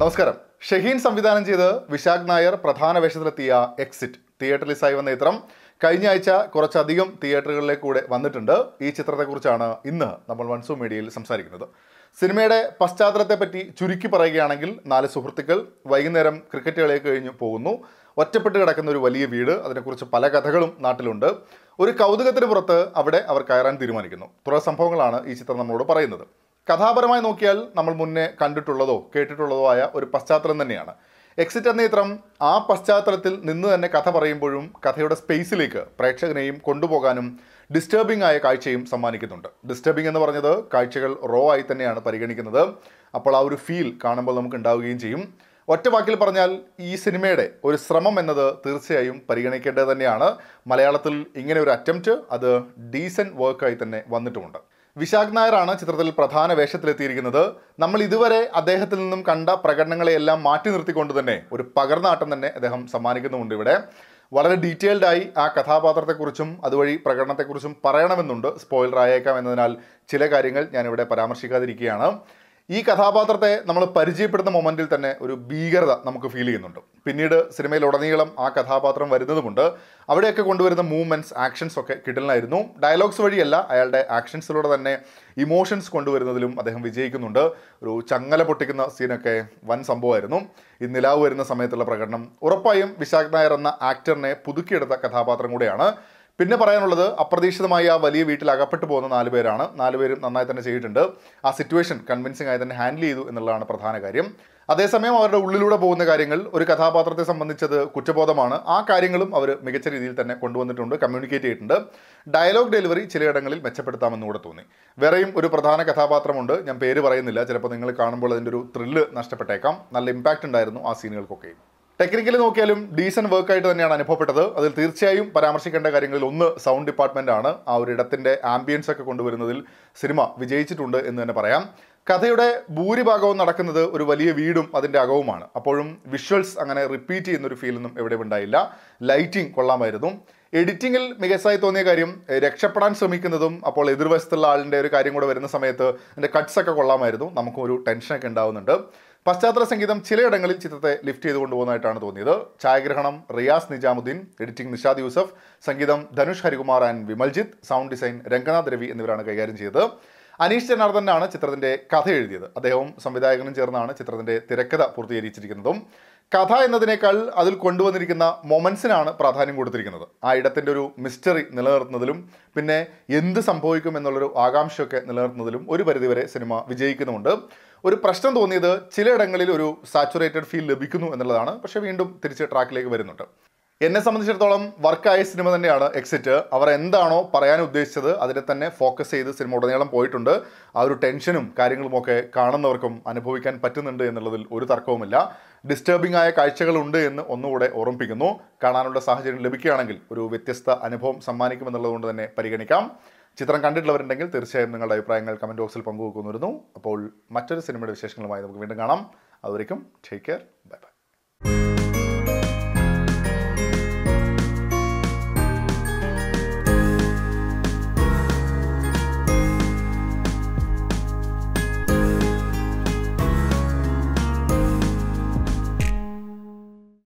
നമസ്കാരം ഷഹീൻ സംവിധാനം ചെയ്ത് വിശാഖ് നായർ പ്രധാന വേഷത്തിലെത്തിയ എക്സിറ്റ് തിയേറ്ററിലിസായി വന്ന ചിത്രം കഴിഞ്ഞ ആഴ്ച കുറച്ചധികം തിയേറ്ററുകളിലേക്ക് കൂടെ വന്നിട്ടുണ്ട് ഈ ചിത്രത്തെക്കുറിച്ചാണ് ഇന്ന് നമ്മൾ വൺസു മീഡിയയിൽ സംസാരിക്കുന്നത് സിനിമയുടെ പശ്ചാത്തലത്തെപ്പറ്റി ചുരുക്കി പറയുകയാണെങ്കിൽ നാല് സുഹൃത്തുക്കൾ വൈകുന്നേരം ക്രിക്കറ്റ് കളിയൊക്കെ കഴിഞ്ഞ് പോകുന്നു ഒറ്റപ്പെട്ട് കിടക്കുന്ന ഒരു വലിയ വീട് അതിനെക്കുറിച്ച് പല കഥകളും നാട്ടിലുണ്ട് ഒരു കൗതുകത്തിന് പുറത്ത് അവിടെ അവർ കയറാൻ തീരുമാനിക്കുന്നു തുടർ സംഭവങ്ങളാണ് ഈ ചിത്രം നമ്മളോട് പറയുന്നത് കഥാപരമായി നോക്കിയാൽ നമ്മൾ മുന്നേ കണ്ടിട്ടുള്ളതോ കേട്ടിട്ടുള്ളതോ ആയ ഒരു പശ്ചാത്തലം തന്നെയാണ് എക്സിറ്റ് എന്ന ചിത്രം ആ പശ്ചാത്തലത്തിൽ നിന്ന് തന്നെ കഥ പറയുമ്പോഴും കഥയുടെ സ്പേസിലേക്ക് പ്രേക്ഷകനെയും കൊണ്ടുപോകാനും ഡിസ്റ്റർബിംഗ് ആയ കാഴ്ചയും സമ്മാനിക്കുന്നുണ്ട് ഡിസ്റ്റർബിംഗ് എന്ന് പറഞ്ഞത് കാഴ്ചകൾ റോ ആയി തന്നെയാണ് പരിഗണിക്കുന്നത് അപ്പോൾ ആ ഒരു ഫീൽ കാണുമ്പോൾ നമുക്ക് ഉണ്ടാവുകയും ചെയ്യും ഒറ്റ വാക്കിൽ പറഞ്ഞാൽ ഈ സിനിമയുടെ ഒരു ശ്രമം എന്നത് തീർച്ചയായും പരിഗണിക്കേണ്ടത് തന്നെയാണ് മലയാളത്തിൽ ഇങ്ങനെ ഒരു അറ്റംപ്റ്റ് അത് ഡീസൻറ്റ് വർക്കായി തന്നെ വന്നിട്ടുമുണ്ട് വിശാഖ് നായരാണ് ചിത്രത്തിൽ പ്രധാന വേഷത്തിലെത്തിയിരിക്കുന്നത് നമ്മൾ ഇതുവരെ അദ്ദേഹത്തിൽ നിന്നും കണ്ട പ്രകടനങ്ങളെയെല്ലാം മാറ്റി നിർത്തിക്കൊണ്ട് തന്നെ ഒരു പകർന്നാട്ടം തന്നെ അദ്ദേഹം സമ്മാനിക്കുന്നുമുണ്ട് ഇവിടെ വളരെ ഡീറ്റെയിൽഡായി ആ കഥാപാത്രത്തെക്കുറിച്ചും അതുവഴി പ്രകടനത്തെക്കുറിച്ചും പറയണമെന്നുണ്ട് സ്പോയിലർ ആയേക്കാം എന്നതിനാൽ ചില കാര്യങ്ങൾ ഞാനിവിടെ പരാമർശിക്കാതിരിക്കുകയാണ് ഈ കഥാപാത്രത്തെ നമ്മൾ പരിചയപ്പെടുന്ന മൊമെൻറ്റിൽ തന്നെ ഒരു ഭീകരത നമുക്ക് ഫീൽ ചെയ്യുന്നുണ്ട് പിന്നീട് സിനിമയിലുടനീളം ആ കഥാപാത്രം വരുന്നതുകൊണ്ട് അവിടെയൊക്കെ കൊണ്ടുവരുന്ന മൂവ്മെൻറ്റ്സ് ആക്ഷൻസ് ഒക്കെ കിട്ടലായിരുന്നു ഡയലോഗ്സ് വഴിയല്ല അയാളുടെ ആക്ഷൻസിലൂടെ തന്നെ ഇമോഷൻസ് കൊണ്ടുവരുന്നതിലും അദ്ദേഹം വിജയിക്കുന്നുണ്ട് ഒരു ചങ്ങല പൊട്ടിക്കുന്ന സീനൊക്കെ വൻ സംഭവമായിരുന്നു ഈ നിലാവ് വരുന്ന സമയത്തുള്ള പ്രകടനം ഉറപ്പായും വിശാഖ് നായർ എന്ന ആക്ടറിനെ പുതുക്കിയെടുത്ത കഥാപാത്രം കൂടെയാണ് പിന്നെ പറയാനുള്ളത് അപ്രതീക്ഷിതമായി ആ വലിയ വീട്ടിൽ അകപ്പെട്ടു പോകുന്ന നാല് പേരാണ് നാലുപേരും നന്നായി തന്നെ ചെയ്തിട്ടുണ്ട് ആ സിറ്റുവേഷൻ കൺവിൻസിംഗ് ആയി തന്നെ ഹാൻഡിൽ ചെയ്തു എന്നുള്ളതാണ് പ്രധാന കാര്യം അതേസമയം അവരുടെ ഉള്ളിലൂടെ പോകുന്ന കാര്യങ്ങൾ ഒരു കഥാപാത്രത്തെ സംബന്ധിച്ചത് കുറ്റബോധമാണ് ആ കാര്യങ്ങളും അവർ മികച്ച രീതിയിൽ തന്നെ കൊണ്ടുവന്നിട്ടുണ്ട് കമ്മ്യൂണിക്കേറ്റ് ചെയ്തിട്ടുണ്ട് ഡയലോഗ് ഡെലിവറി ചിലയിടങ്ങളിൽ മെച്ചപ്പെടുത്താമെന്നുകൂടെ തോന്നി വേറെയും ഒരു പ്രധാന കഥാപാത്രമുണ്ട് ഞാൻ പേര് പറയുന്നില്ല ചിലപ്പോൾ നിങ്ങൾ കാണുമ്പോൾ അതിൻ്റെ ഒരു ത്രില്ല് നഷ്ടപ്പെട്ടേക്കാം നല്ല ഇമ്പാക്റ്റ് ഉണ്ടായിരുന്നു ആ സീനുകൾക്കൊക്കെ ടെക്നിക്കലി നോക്കിയാലും ഡീസൻറ്റ് ആയിട്ട് തന്നെയാണ് അനുഭവപ്പെട്ടത് അതിൽ തീർച്ചയായും പരാമർശിക്കേണ്ട കാര്യങ്ങളിൽ ഒന്ന് സൗണ്ട് ഡിപ്പാർട്ട്മെൻ്റ് ആണ് ആ ഒരു ഇടത്തിൻ്റെ ആംബിയൻസ് ഒക്കെ കൊണ്ടുവരുന്നതിൽ സിനിമ വിജയിച്ചിട്ടുണ്ട് എന്ന് തന്നെ പറയാം കഥയുടെ ഭൂരിഭാഗവും നടക്കുന്നത് ഒരു വലിയ വീടും അതിൻ്റെ അകവുമാണ് അപ്പോഴും വിഷ്വൽസ് അങ്ങനെ റിപ്പീറ്റ് ചെയ്യുന്നൊരു ഫീലൊന്നും എവിടെ ഉണ്ടായില്ല ലൈറ്റിംഗ് കൊള്ളാമായിരുന്നു എഡിറ്റിങ്ങിൽ മികച്ചായി തോന്നിയ കാര്യം രക്ഷപ്പെടാൻ ശ്രമിക്കുന്നതും അപ്പോൾ എതിർവശത്തുള്ള ആളിൻ്റെ ഒരു കാര്യം കൂടെ വരുന്ന സമയത്ത് അതിൻ്റെ കട്ട്സൊക്കെ കൊള്ളാമായിരുന്നു നമുക്കൊരു ടെൻഷനൊക്കെ ഉണ്ടാവുന്നുണ്ട് പശ്ചാത്തല സംഗീതം ചിലയിടങ്ങളിൽ ചിത്രത്തെ ലിഫ്റ്റ് ചെയ്ത് കൊണ്ടുപോകുന്നതായിട്ടാണ് തോന്നിയത് ഛായാഗ്രഹണം റിയാസ് നിജാമുദ്ദീൻ എഡിറ്റിംഗ് നിഷാദ് യൂസഫ് സംഗീതം Dhanush Harikumar and Vimaljith sound design Ranganath Ravi എന്നിവരാണ് കൈകാര്യം ചെയ്തത് അനീഷ് ജനാർദ്ദനാണ് ചിത്രത്തിൻ്റെ കഥ എഴുതിയത് അദ്ദേഹവും സംവിധായകനും ചേർന്നാണ് ചിത്രത്തിൻ്റെ തിരക്കഥ പൂർത്തീകരിച്ചിരിക്കുന്നതും കഥ എന്നതിനേക്കാൾ അതിൽ കൊണ്ടുവന്നിരിക്കുന്ന മൊമെൻസിനാണ് പ്രാധാന്യം കൊടുത്തിരിക്കുന്നത് ആ ഇടത്തിൻ്റെ ഒരു മിസ്റ്ററി നിലനിർത്തുന്നതിലും പിന്നെ എന്ത് സംഭവിക്കും എന്നുള്ളൊരു ആകാംക്ഷയൊക്കെ നിലനിർത്തുന്നതിലും ഒരു പരിധിവരെ സിനിമ വിജയിക്കുന്നുമുണ്ട് ഒരു പ്രശ്നം തോന്നിയത് ചിലയിടങ്ങളിൽ ഒരു സാച്ചുറേറ്റഡ് ഫീൽ ലഭിക്കുന്നു എന്നുള്ളതാണ് പക്ഷേ വീണ്ടും തിരിച്ച് ട്രാക്കിലേക്ക് വരുന്നുണ്ട് എന്നെ സംബന്ധിച്ചിടത്തോളം വർക്കായ സിനിമ തന്നെയാണ് എക്സിറ്റ് അവർ എന്താണോ പറയാൻ ഉദ്ദേശിച്ചത് അതിനെ തന്നെ ഫോക്കസ് ചെയ്ത് സിനിമ ഉടനീളം പോയിട്ടുണ്ട് ആ ഒരു ടെൻഷനും കാര്യങ്ങളുമൊക്കെ കാണുന്നവർക്കും അനുഭവിക്കാൻ പറ്റുന്നുണ്ട് എന്നുള്ളതിൽ ഒരു തർക്കവുമില്ല ഡിസ്റ്റർബിംഗ് ആയ കാഴ്ചകളുണ്ട് എന്ന് ഒന്നുകൂടെ ഓർമ്മിപ്പിക്കുന്നു കാണാനുള്ള സാഹചര്യം ലഭിക്കുകയാണെങ്കിൽ ഒരു വ്യത്യസ്ത അനുഭവം സമ്മാനിക്കുമെന്നുള്ളതുകൊണ്ട് തന്നെ പരിഗണിക്കാം ചിത്രം കണ്ടിട്ടുള്ളവരുണ്ടെങ്കിൽ തീർച്ചയായും നിങ്ങളുടെ അഭിപ്രായങ്ങൾ കമൻറ്റ് ബോക്സിൽ പങ്കുവെക്കുന്നിരുന്നു അപ്പോൾ മറ്റൊരു സിനിമയുടെ വിശേഷങ്ങളുമായി നമുക്ക് വീണ്ടും കാണാം അതുവരേക്കും ടേക്ക് കെയർ ബൈ ബൈ